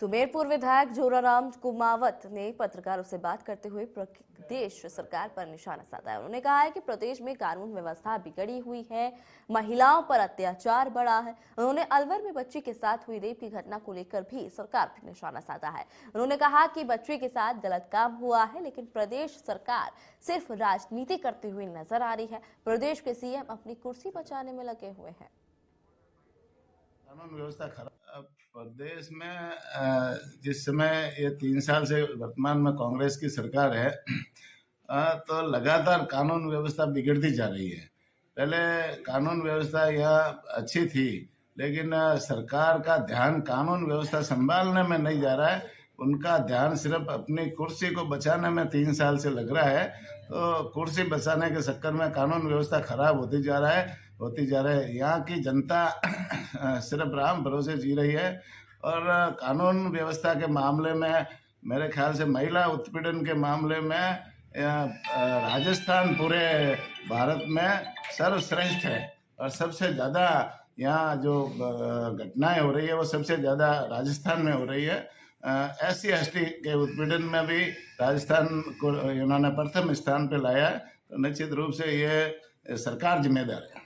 सुमेरपुर विधायक जोराराम कुमावत ने पत्रकारों से बात करते हुए प्रदेश सरकार पर निशाना साधा है उन्होंने कहा है कि प्रदेश में कानून व्यवस्था बिगड़ी हुई है महिलाओं पर अत्याचार बढ़ा है उन्होंने अलवर में बच्ची के साथ हुई रेप की घटना को लेकर भी सरकार पर निशाना साधा है उन्होंने कहा कि बच्ची के साथ गलत काम हुआ है लेकिन प्रदेश सरकार सिर्फ राजनीति करते हुए नजर आ रही है प्रदेश के सीएम अपनी कुर्सी बचाने में लगे हुए हैं कानून व्यवस्था खराब प्रदेश में जिस समय ये तीन साल से वर्तमान में कांग्रेस की सरकार है तो लगातार कानून व्यवस्था बिगड़ती जा रही है पहले कानून व्यवस्था यह अच्छी थी लेकिन सरकार का ध्यान कानून व्यवस्था संभालने में नहीं जा रहा है उनका ध्यान सिर्फ अपनी कुर्सी को बचाने में तीन साल से लग रहा है तो कुर्सी बचाने के चक्कर में कानून व्यवस्था खराब होती जा रहा है होती जा रही है यहाँ की जनता सिर्फ राम भरोसे जी रही है और कानून व्यवस्था के मामले में मेरे ख्याल से महिला उत्पीड़न के मामले में राजस्थान पूरे भारत में सर्वश्रेष्ठ है और सबसे ज़्यादा यहाँ जो घटनाएं हो रही है वो सबसे ज़्यादा राजस्थान में हो रही है एस सी के उत्पीड़न में भी राजस्थान को इन्होंने प्रथम स्थान पर लाया है तो निश्चित रूप से ये सरकार जिम्मेदार है